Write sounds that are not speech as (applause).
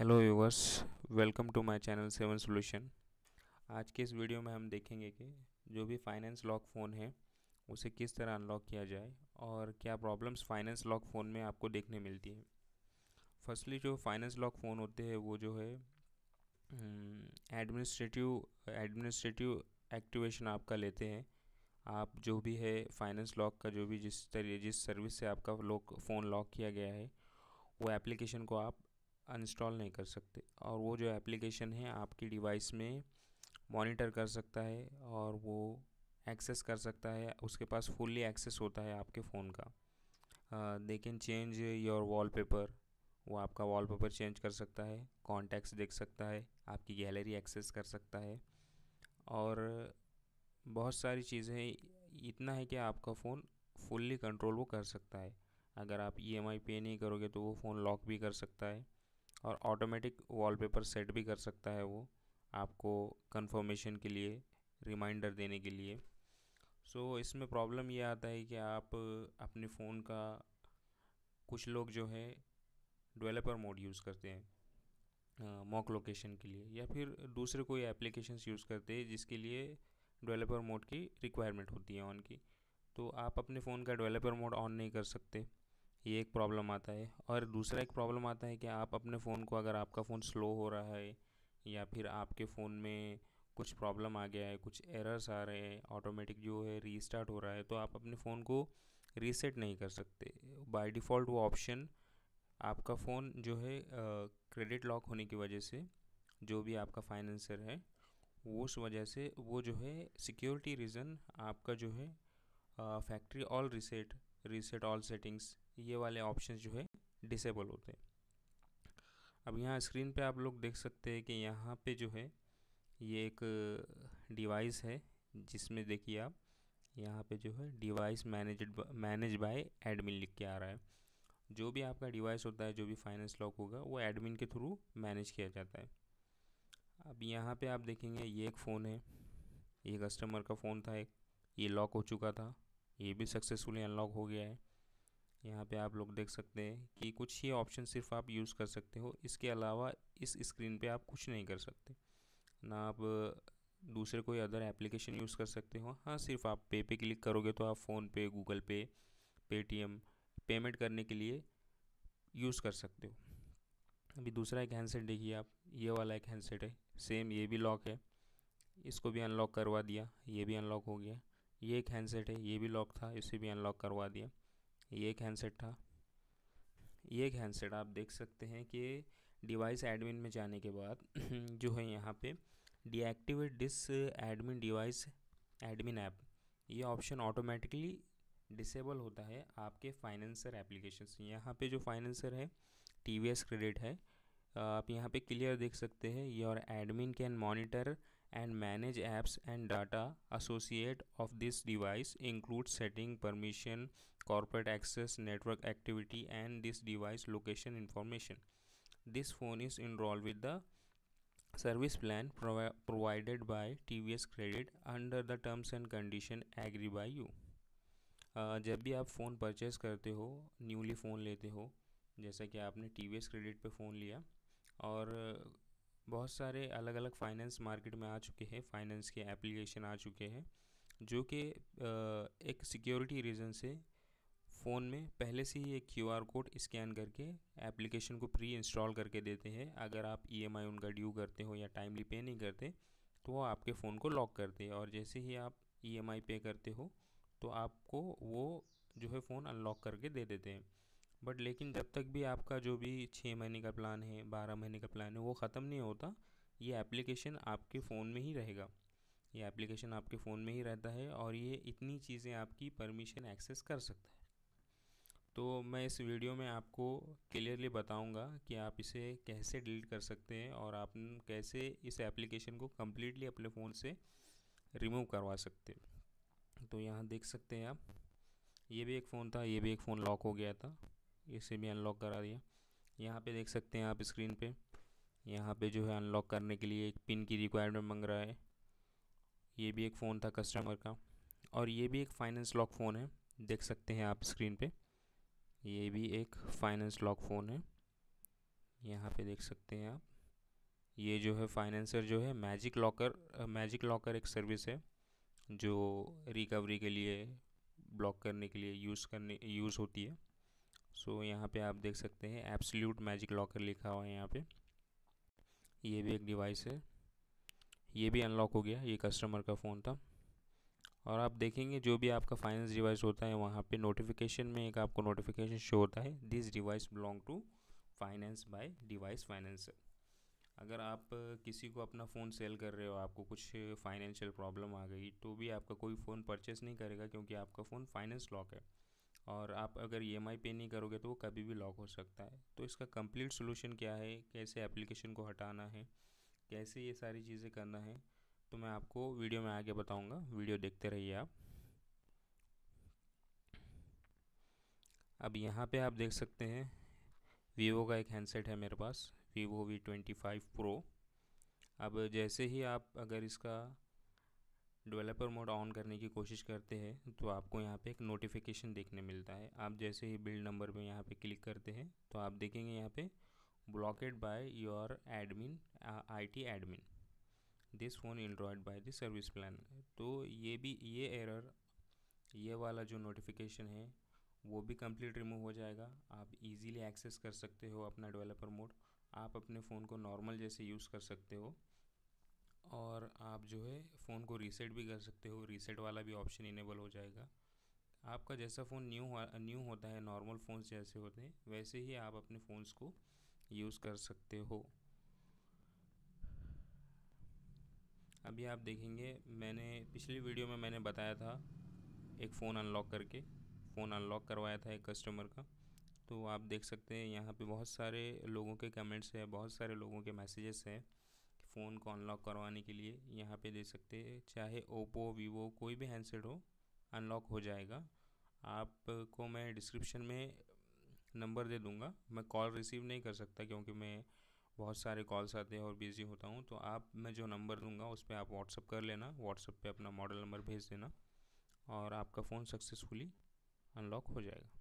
hello viewers welcome to my channel seven solution आज के इस वीडियो में हम देखेंगे कि जो भी फाइनेंस लॉक फ़ोन है उसे किस तरह अनलॉक किया जाए और क्या प्रॉब्लम्स फाइनेंस लॉक फ़ोन में आपको देखने मिलती हैं फर्स्टली जो फाइनेंस लॉक फ़ोन होते हैं वो जो है हम्म, एडमिनिस्ट्रेटिव एडमिनिस्ट्रेटिव एक्टिवेशन आपका लेते हैं आप जो भी है फाइनेंस लॉक का जो भी जिस तरह जिस सर्विस से आपका लॉक फ़ोन लॉक किया गया है वो एप्लीकेशन को आप अनइंस्टॉल नहीं कर सकते और वो जो एप्लीकेशन है आपकी डिवाइस में मॉनिटर कर सकता है और वो एक्सेस कर सकता है उसके पास फुल्ली एक्सेस होता है आपके फ़ोन का they can change your wallpaper वो आपका वॉलपेपर चेंज कर सकता है कॉन्टैक्ट्स देख सकता है आपकी गैलरी एक्सेस कर सकता है और बहुत सारी चीज़ें इतना है कि आपका फ़ोन फुल्ली कंट्रोल वो कर सकता है अगर आप ई एम आई पे नहीं करोगे तो वो फ़ोन लॉक भी कर सकता है और ऑटोमेटिक वॉलपेपर सेट भी कर सकता है वो आपको कंफर्मेशन के लिए रिमाइंडर देने के लिए सो so, इसमें प्रॉब्लम ये आता है कि आप अपने फ़ोन का कुछ लोग जो है डेवलपर मोड यूज़ करते हैं मॉक लोकेशन के लिए या फिर दूसरे कोई एप्लीकेशंस यूज़ करते हैं जिसके लिए डेवलपर मोड की रिक्वायरमेंट होती है ऑन की तो आप अपने फ़ोन का डेवलपर मोड ऑन नहीं कर सकते ये एक प्रॉब्लम आता है और दूसरा एक प्रॉब्लम आता है कि आप अपने फ़ोन को अगर आपका फ़ोन स्लो हो रहा है या फिर आपके फ़ोन में कुछ प्रॉब्लम आ गया है कुछ एरर्स आ रहे हैं ऑटोमेटिक जो है रीस्टार्ट हो रहा है तो आप अपने फ़ोन को रीसेट नहीं कर सकते बाय डिफ़ॉल्ट वो ऑप्शन आपका फ़ोन जो है क्रेडिट लॉक होने की वजह से जो भी आपका फाइनेंसर है उस वजह से वो जो है सिक्योरिटी रीज़न आपका जो है factory all reset reset all settings ये वाले ऑप्शन जो है डिसेबल होते हैं अब यहाँ स्क्रीन पे आप लोग देख सकते हैं कि यहाँ पे जो है ये एक डिवाइस है जिसमें देखिए आप यहाँ पे जो है device manage manage by admin लिख के आ रहा है जो भी आपका डिवाइस होता है जो भी फाइनेंस लॉक होगा वो एडमिन के थ्रू मैनेज किया जाता है अब यहाँ पे आप देखेंगे ये एक फ़ोन है ये कस्टमर का फ़ोन था एक ये लॉक हो चुका था ये भी सक्सेसफुली अनलॉक हो गया है यहाँ पे आप लोग देख सकते हैं कि कुछ ही ऑप्शन सिर्फ आप यूज़ कर सकते हो इसके अलावा इस स्क्रीन पे आप कुछ नहीं कर सकते ना आप दूसरे कोई अदर एप्लीकेशन यूज़ कर सकते हो हाँ सिर्फ आप पे पे क्लिक करोगे तो आप फ़ोन पे गूगल पे पेटीएम पेमेंट करने के लिए यूज़ कर सकते हो अभी दूसरा एक हैंडसेट देखिए आप ये वाला एक हैंडसेट है सेम ये भी लॉक है इसको भी अनलॉक करवा दिया ये भी अनलॉक हो गया ये एक हैंडसेट है ये भी लॉक था इसे भी अनलॉक करवा दिया ये एक हैंडसेट था ये एक हैंडसेट आप देख सकते हैं कि डिवाइस एडमिन में जाने के बाद (clears throat) जो है यहाँ पे deactivate this admin device admin app ये ऑप्शन ऑटोमेटिकली डिसेबल होता है आपके फाइनेंसर एप्लीकेशन से यहाँ पे जो फाइनेंसर है टी क्रेडिट है आप यहाँ पे क्लियर देख सकते हैं your admin can monitor and manage apps and data associate of this device include setting permission corporate access network activity and this device location information this phone is enrolled with the service plan provi provided by TVS credit under the terms and condition agree by you uh, जब भी आप phone purchase करते हो newly phone लेते हो जैसा कि आपने टी वी क्रेडिट पे फ़ोन लिया और बहुत सारे अलग अलग फाइनेंस मार्केट में आ चुके हैं फाइनेंस के एप्लीकेशन आ चुके हैं जो कि एक सिक्योरिटी रीज़न से फ़ोन में पहले से ही एक क्यू आर कोड स्कैन करके एप्लीकेशन को प्री इंस्टॉल करके देते हैं अगर आप ई एम आई उनका ड्यू करते हो या टाइमली पे नहीं करते तो वो आपके फ़ोन को लॉक करते हैं और जैसे ही आप ई एम आई पे करते हो तो आपको वो जो है फ़ोन अनलॉक करके दे देते हैं बट लेकिन जब तक भी आपका जो भी छः महीने का प्लान है बारह महीने का प्लान है वो ख़त्म नहीं होता ये एप्लीकेशन आपके फ़ोन में ही रहेगा ये एप्लीकेशन आपके फ़ोन में ही रहता है और ये इतनी चीज़ें आपकी परमिशन एक्सेस कर सकता है तो मैं इस वीडियो में आपको क्लियरली बताऊंगा कि आप इसे कैसे डिलीट कर सकते हैं और आप कैसे इस एप्लीकेशन को कम्प्लीटली अपने फ़ोन से रिमूव करवा सकते हैं तो यहाँ देख सकते हैं आप ये भी एक फ़ोन था ये भी एक फ़ोन लॉक हो गया था इसे भी अनलॉक करा दिया यहाँ पे देख सकते हैं आप स्क्रीन पे यहाँ पे जो है अनलॉक करने के लिए एक पिन की रिक्वायरमेंट मंग रहा है ये भी एक फ़ोन था कस्टमर का और ये भी एक फाइनेंस लॉक फ़ोन है देख सकते हैं आप स्क्रीन पे ये भी एक फाइनेंस लॉक फ़ोन है यहाँ पे देख सकते हैं आप ये जो है फाइनेंसर जो है मैजिक लॉकर मैजिक लॉकर एक सर्विस है जो रिकवरी के लिए ब्लॉक करने के लिए यूज़ करने यूज़ होती है सो so, यहाँ पे आप देख सकते हैं एप्सल्यूट मैजिक लॉकर लिखा हुआ है यहाँ पे ये भी एक डिवाइस है ये भी अनलॉक हो गया ये कस्टमर का फ़ोन था और आप देखेंगे जो भी आपका फाइनेंस डिवाइस होता है वहाँ पे नोटिफिकेशन में एक आपको नोटिफिकेशन शो होता है this device belong to finance by device financer अगर आप किसी को अपना फ़ोन सेल कर रहे हो आपको कुछ फाइनेंशियल प्रॉब्लम आ गई तो भी आपका कोई फ़ोन परचेस नहीं करेगा क्योंकि आपका फ़ोन फाइनेंस लॉक है और आप अगर ई e पे नहीं करोगे तो वो कभी भी लॉक हो सकता है तो इसका कंप्लीट सोल्यूशन क्या है कैसे एप्लीकेशन को हटाना है कैसे ये सारी चीज़ें करना है तो मैं आपको वीडियो में आगे बताऊंगा वीडियो देखते रहिए आप अब यहाँ पे आप देख सकते हैं वीवो का एक हैंडसेट है मेरे पास Vivo V twenty five pro अब जैसे ही आप अगर इसका डेवलपर मोड ऑन करने की कोशिश करते हैं तो आपको यहाँ पे एक नोटिफिकेशन देखने मिलता है आप जैसे ही बिल्ड नंबर पे यहाँ पे क्लिक करते हैं तो आप देखेंगे यहाँ पे blocked by your admin IT admin this phone android by the service plan तो ये भी ये एरर ये वाला जो नोटिफिकेशन है वो भी कम्प्लीट रिमूव हो जाएगा आप ईजीली एक्सेस कर सकते हो अपना डेवलपर मोड आप अपने फ़ोन को नॉर्मल जैसे यूज़ कर सकते हो और आप जो है फ़ोन को रीसेट भी कर सकते हो रीसेट वाला भी ऑप्शन इनेबल हो जाएगा आपका जैसा फ़ोन न्यू न्यू होता है नॉर्मल फ़ोन जैसे होते हैं वैसे ही आप अपने फ़ोन्स को यूज़ कर सकते हो अभी आप देखेंगे मैंने पिछली वीडियो में मैंने बताया था एक फ़ोन अनलॉक करके फ़ोन अनलॉक करवाया था एक कस्टमर का तो आप देख सकते हैं यहाँ पे बहुत सारे लोगों के कमेंट्स हैं बहुत सारे लोगों के मैसेजेस हैं फ़ोन को अनलॉक करवाने के लिए यहाँ पे दे सकते हैं चाहे ओप्पो वीवो कोई भी हैंडसेट हो अनलॉक हो जाएगा आपको मैं डिस्क्रिप्शन में नंबर दे दूँगा मैं कॉल रिसीव नहीं कर सकता क्योंकि मैं बहुत सारे कॉल्स आते हैं और बिज़ी होता हूँ तो आप मैं जो नंबर दूँगा उस पर आप व्हाट्सअप कर लेना व्हाट्सअप पे अपना मॉडल नंबर भेज देना और आपका फ़ोन सक्सेसफुली अनलॉक हो जाएगा